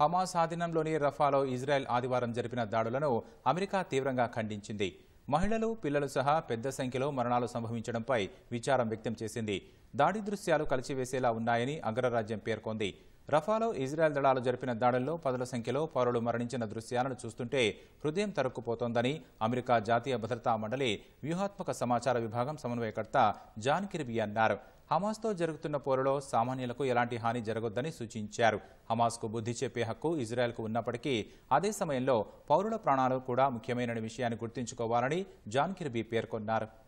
Hamas ఆధీనంలోని రఫాలో Israel ఆదివారం జరిపిన దాడులను అమెరికా తీవ్రంగా ఖండించింది మహిళలు పిల్లలు సహా పెద్ద సంఖ్యలో మరణాలు సంభవించడంపై విచారం వ్యక్తం చేసింది దాడి దృశ్యాలు కలిసివేసేలా ఉన్నాయని అగ్రరాజ్యం పేర్కొంది రఫాలో ఇజ్రాయెల్ దళాలు జరిపిన దాడుల్లో పదుల సంఖ్యలో పౌరులు మరణించిన దృశ్యాలను చూస్తుంటే హృదయం తరుక్కుపోతోందని అమెరికా జాతీయ భద్రతా మండలి వ్యూహాత్మక సమాచార విభాగం సమన్వయకర్త జాన్ కిర్బీ అన్నారు హమాస్తో జరుగుతున్న పోరులో సామాన్యులకు ఎలాంటి హాని జరగొద్దని సూచించారు హమాస్కు బుద్ధి చెప్పే హక్కు ఇజ్రాయెల్కు ఉన్నప్పటికీ అదే సమయంలో పౌరుల ప్రాణాలు కూడా ముఖ్యమైన విషయాన్ని గుర్తుంచుకోవాలని జాన్ కిర్బీ పేర్కొన్నారు